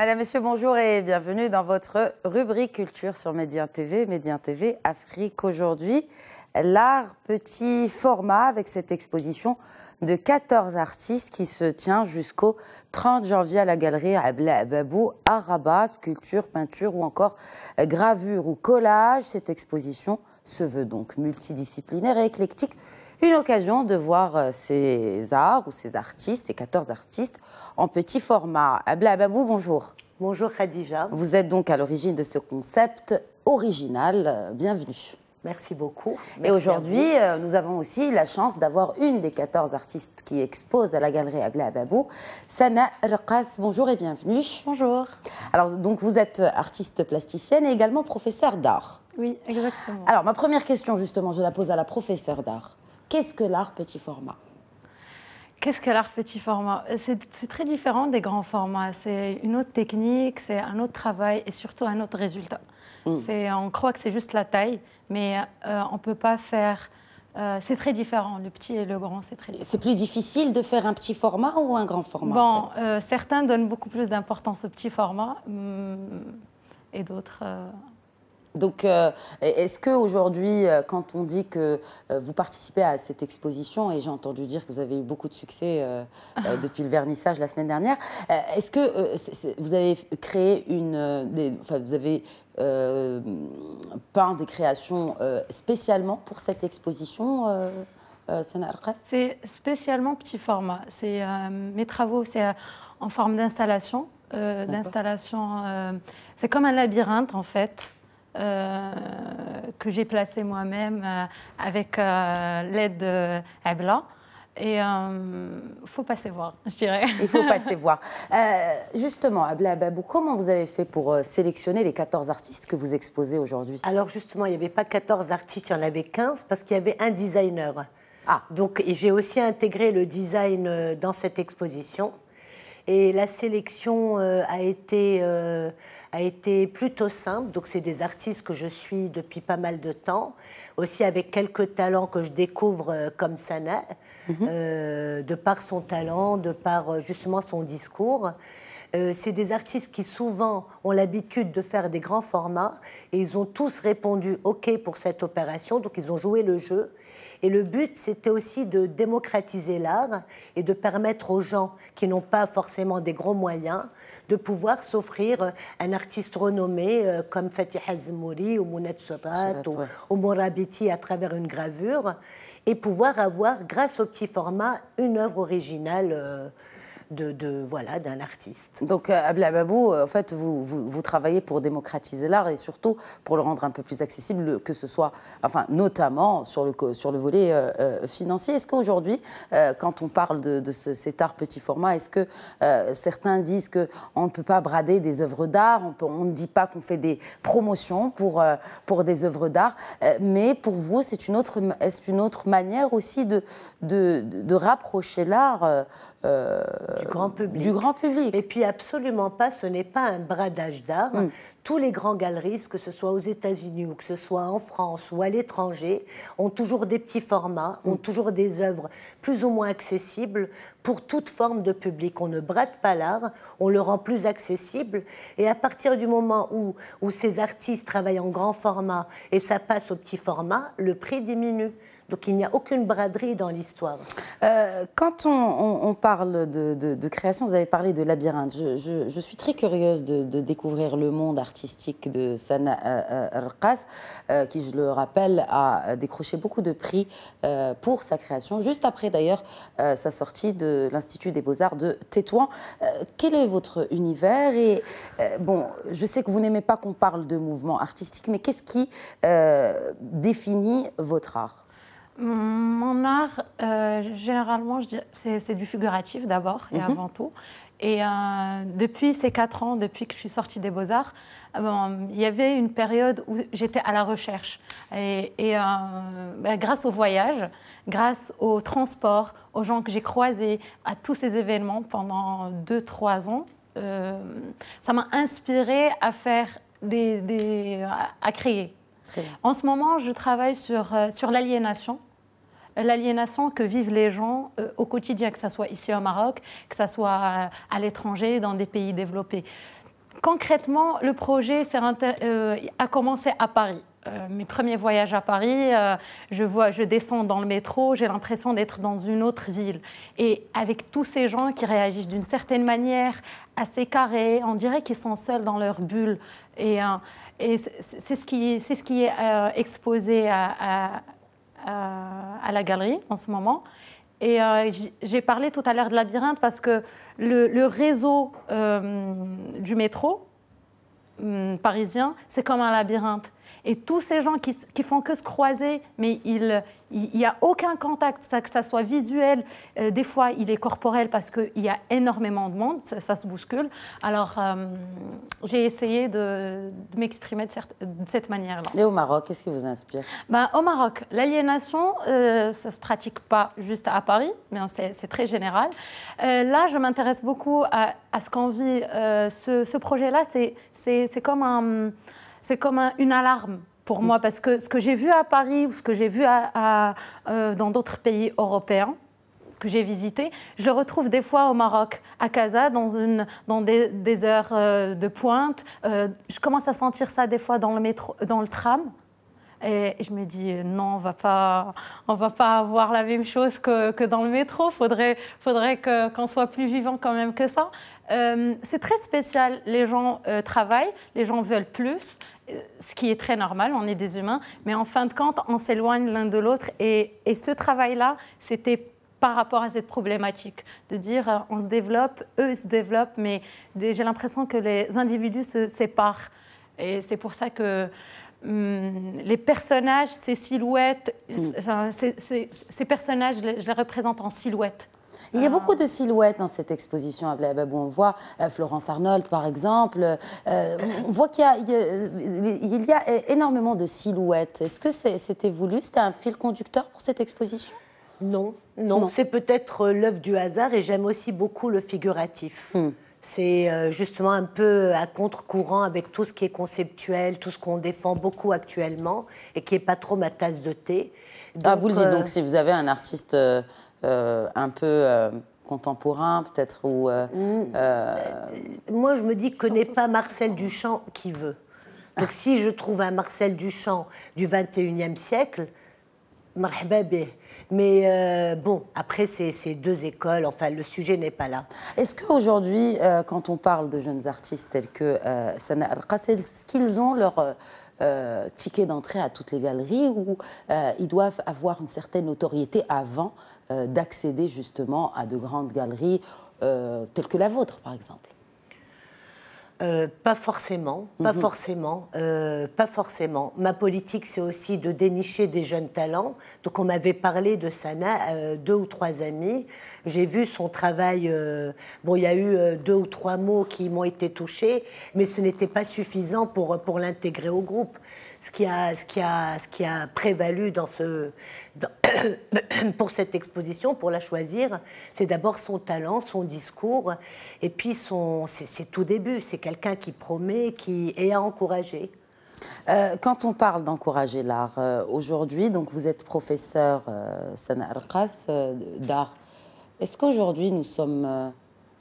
Madame, Monsieur, bonjour et bienvenue dans votre rubrique culture sur Médien TV, Médien TV Afrique aujourd'hui. L'art petit format avec cette exposition de 14 artistes qui se tient jusqu'au 30 janvier à la galerie Ababou, à Rabat, sculpture, peinture ou encore gravure ou collage. Cette exposition se veut donc multidisciplinaire et éclectique une occasion de voir euh, ces arts ou ces artistes, ces 14 artistes, en petit format. Abla Ababou, bonjour. Bonjour Khadija. Vous êtes donc à l'origine de ce concept original. Bienvenue. Merci beaucoup. et aujourd'hui, euh, nous avons aussi la chance d'avoir une des 14 artistes qui expose à la galerie Abla Ababou, Sana Rakas. Bonjour et bienvenue. Bonjour. Alors, donc, vous êtes artiste plasticienne et également professeur d'art. Oui, exactement. Alors, ma première question, justement, je la pose à la professeure d'art. Qu'est-ce que l'art petit format Qu'est-ce que l'art petit format C'est très différent des grands formats. C'est une autre technique, c'est un autre travail et surtout un autre résultat. Mm. On croit que c'est juste la taille, mais euh, on ne peut pas faire... Euh, c'est très différent, le petit et le grand, c'est très C'est plus difficile de faire un petit format ou un grand format Bon, euh, certains donnent beaucoup plus d'importance au petit format mm, et d'autres... Donc, euh, est-ce qu'aujourd'hui, euh, quand on dit que euh, vous participez à cette exposition, et j'ai entendu dire que vous avez eu beaucoup de succès depuis le vernissage la semaine dernière, est-ce que vous avez créé une. enfin, vous avez peint des créations spécialement pour cette exposition c'est spécialement petit format. C'est mes travaux, c'est en forme d'installation, d'installation. c'est comme un labyrinthe en fait. Euh, que j'ai placé moi-même euh, avec euh, l'aide d'Abla. Et il faut passer voir, je dirais. Il faut passer voir. justement, Abla Babou, comment vous avez fait pour sélectionner les 14 artistes que vous exposez aujourd'hui Alors justement, il n'y avait pas 14 artistes, il y en avait 15 parce qu'il y avait un designer. Ah. Donc j'ai aussi intégré le design dans cette exposition. Et la sélection a été a été plutôt simple. Donc, c'est des artistes que je suis depuis pas mal de temps, aussi avec quelques talents que je découvre euh, comme Sana, mhm. euh, de par son talent, de par euh, justement son discours. Euh, c'est des artistes qui souvent ont l'habitude de faire des grands formats et ils ont tous répondu OK pour cette opération, donc ils ont joué le jeu. Et le but, c'était aussi de démocratiser l'art et de permettre aux gens qui n'ont pas forcément des gros moyens de pouvoir s'offrir un artiste renommé euh, comme Fatih Azmouri ou Mounet Sharat ou, à travers une gravure et pouvoir avoir, grâce au petit format, une œuvre originale. Euh, de, voilà d'un artiste. Donc euh, Abla Babou, euh, en fait, vous, vous, travaillez pour démocratiser l'art et surtout pour le rendre un peu plus accessible, que ce soit, enfin, notamment sur le sur le volet euh, financier. Est-ce qu'aujourd'hui, quand on parle de, cet art petit format, est-ce que certains disent que on ne peut pas brader des œuvres d'art, on, ne dit pas qu'on fait des promotions pour pour des œuvres d'art, mais pour vous, c'est une autre une autre manière aussi de, de rapprocher l'art euh, du, grand public. Et puis absolument pas, ce n'est pas un bradage d'art. Mm. Tous les grands galeries, que ce soit aux États-Unis ou que ce soit en France ou à l'étranger, ont toujours des petits formats, mm. ont toujours des œuvres plus ou moins accessibles pour toute forme de public. On ne brade pas l'art, on le rend plus accessible. Et à partir du moment où, où ces artistes travaillent en grand format et ça passe au petit format, le prix diminue. Donc il n'y a aucune braderie dans l'histoire. Euh, quand on, parle de, création, vous avez parlé de labyrinthe. Je, suis très curieuse de, découvrir le monde artistique de Sana euh, euh, Arqas, qui, je le rappelle, a décroché beaucoup de prix pour sa création, juste après d'ailleurs sa sortie de l'Institut des Beaux-Arts de Tétouan. quel est votre univers Et bon, je sais que vous n'aimez pas qu'on parle de mouvement artistique, mais qu'est-ce qui définit votre art mon art, euh, généralement, c'est du figuratif d'abord et mhm. avant tout. Et euh, depuis ces quatre ans, depuis que je suis sortie des Beaux-Arts, euh, il y avait une période où j'étais à la recherche. Et, bah, grâce au voyage, grâce au transport, aux gens que j'ai croisés, à tous ces événements pendant deux, trois ans, ça m'a inspirée à faire des à créer. En ce moment, je travaille sur, euh, sur l'aliénation. L'aliénation que vivent les gens euh, au quotidien, que ce soit ici au Maroc, que ce soit euh, à l'étranger, dans des pays développés. Concrètement, le projet a commencé à Paris. mes premiers voyages à Paris, je, vois, je descends dans le métro, j'ai l'impression d'être dans une autre ville. Et avec tous ces gens qui réagissent d'une certaine manière, assez carrés, on dirait qu'ils sont seuls dans leur bulle. Et, et c'est ce qui, c'est ce qui est euh, exposé à, la galerie en ce moment. Et euh, j'ai parlé tout à l'heure de labyrinthe parce que le, réseau euh, du métro hum, parisien, c'est comme un labyrinthe. Et tous ces gens qui, font que se croiser, mais il n'y a aucun contact, ça, que ça soit visuel, euh, des fois il est corporel parce qu'il y a énormément de monde, ça, se bouscule. Alors euh, j'ai essayé de, m'exprimer de, cette manière-là. Et au Maroc, qu'est-ce qui vous inspire bah, Au Maroc, l'aliénation, euh, ça ne se pratique pas juste à Paris, mais c'est très général. là, je m'intéresse beaucoup à, ce qu'on vit. ce, ce projet-là, c'est comme un c'est comme une alarme pour moi, parce que ce que j'ai vu à Paris ou ce que j'ai vu à, euh, dans d'autres pays européens, que j'ai visités, je le retrouve des fois au Maroc, à Casa, dans, une, dans des, heures euh, de pointe. Euh, je commence à sentir ça des fois dans le, métro, dans le tram. Et je me dis, non, on ne va pas avoir la même chose que, dans le métro. Faudrait, faudrait qu'on soit plus vivant quand même que ça. Euh, c'est très spécial. Les gens euh, travaillent, les gens veulent plus, euh, ce qui est très normal, on est des humains, mais en fin de compte, on s'éloigne l'un de l'autre. Et, ce travail-là, c'était par rapport à cette problématique, de dire on se développe, eux se développent, mais j'ai l'impression que les individus se séparent. Et c'est pour ça que hum, les personnages, ces silhouettes, mmh. ces personnages, je les représente en silhouette. Il y a ah. beaucoup de silhouettes dans cette exposition à ah, bah, on voit euh, Florence Arnold, par exemple. Euh, on voit qu'il euh, y, a, énormément de silhouettes. Est-ce que c'était voulu C'était un fil conducteur pour cette exposition Non, non. C'est peut-être l'œuvre du hasard et j'aime aussi beaucoup le figuratif. Hmm. C'est justement un peu à contre-courant avec tout ce qui est conceptuel, tout ce qu'on défend beaucoup actuellement et qui n'est pas trop ma tasse de thé. ah, vous le dites donc, si vous avez un artiste euh, un peu euh, contemporain, peut-être ou euh, mmh. Moi, je me dis, connais pas Marcel Duchamp qui veut. Donc, si je trouve un Marcel Duchamp du 21e siècle, mais bon, après, c'est deux écoles, enfin, le sujet n'est pas là. Est-ce qu'aujourd'hui, quand on parle de jeunes artistes tels que Sana al ce qu'ils ont leur euh, tickets d'entrée à toutes les galeries où euh, ils doivent avoir une certaine notoriété avant euh, d'accéder justement à de grandes galeries telles que la vôtre, par exemple euh, pas forcément, pas mhm. forcément, euh, pas forcément. Ma politique, c'est aussi de dénicher des jeunes talents. Donc, on m'avait parlé de Sana, euh, deux ou trois amis. J'ai vu son travail. bon, il y a eu deux ou trois mots qui m'ont été touchés, mais ce n'était pas suffisant pour, pour l'intégrer au groupe. Ce qui a, ce qui a, ce qui a prévalu dans ce, dans, pour cette exposition, pour la choisir, c'est d'abord son talent, son discours, et puis son, c'est, tout début. C'est quelqu'un qui promet, qui est à encourager. Euh, quand on parle d'encourager l'art euh, aujourd'hui, donc vous êtes professeur san euh, Sana Arqas d'art. Est-ce qu'aujourd'hui nous sommes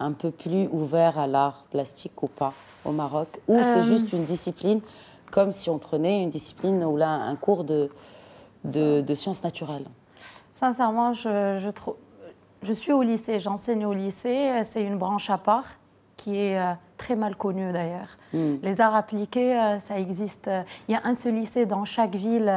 un peu plus ouverts à l'art plastique ou pas au Maroc, ou c'est juste une discipline comme si on prenait une discipline ou là un cours de de, sciences naturelles Sincèrement, je, suis au lycée, j'enseigne au lycée. C'est une branche à part qui est euh, très mal connue d'ailleurs. Hmm. Les arts appliqués, euh, ça existe. Euh, il y a un seul lycée dans chaque ville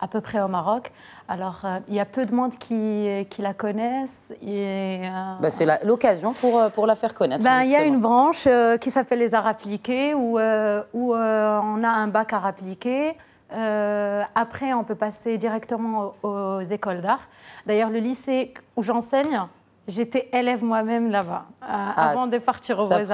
à peu près au Maroc. Alors, il y a peu de monde qui, la connaissent. Ben, c'est l'occasion pour, la faire connaître. Ben, il y a une branche qui s'appelle les arts appliqués où, où on a un bac à appliquer euh, après, on peut passer directement aux, écoles d'art. D'ailleurs, le lycée où j'enseigne, j'étais élève moi-même là-bas, euh, ah, avant de partir au beaux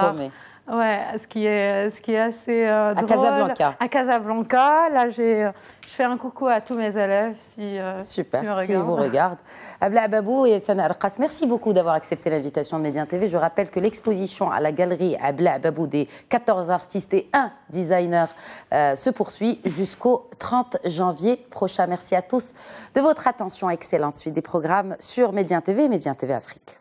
Ouais, ce qui est, ce qui est assez euh, drôle. À Casablanca. À Casablanca. Là, j'ai, je fais un coucou à tous mes élèves si, euh, si, me vous regardent. Abla Ababou et Sana merci beaucoup d'avoir accepté l'invitation de Médien TV. Je rappelle que l'exposition à la galerie Abla Ababou des 14 artistes et 1 designer euh, se poursuit jusqu'au 30 janvier prochain. Merci à tous de votre attention. Excellente suite des programmes sur Médien TV et Médien TV Afrique.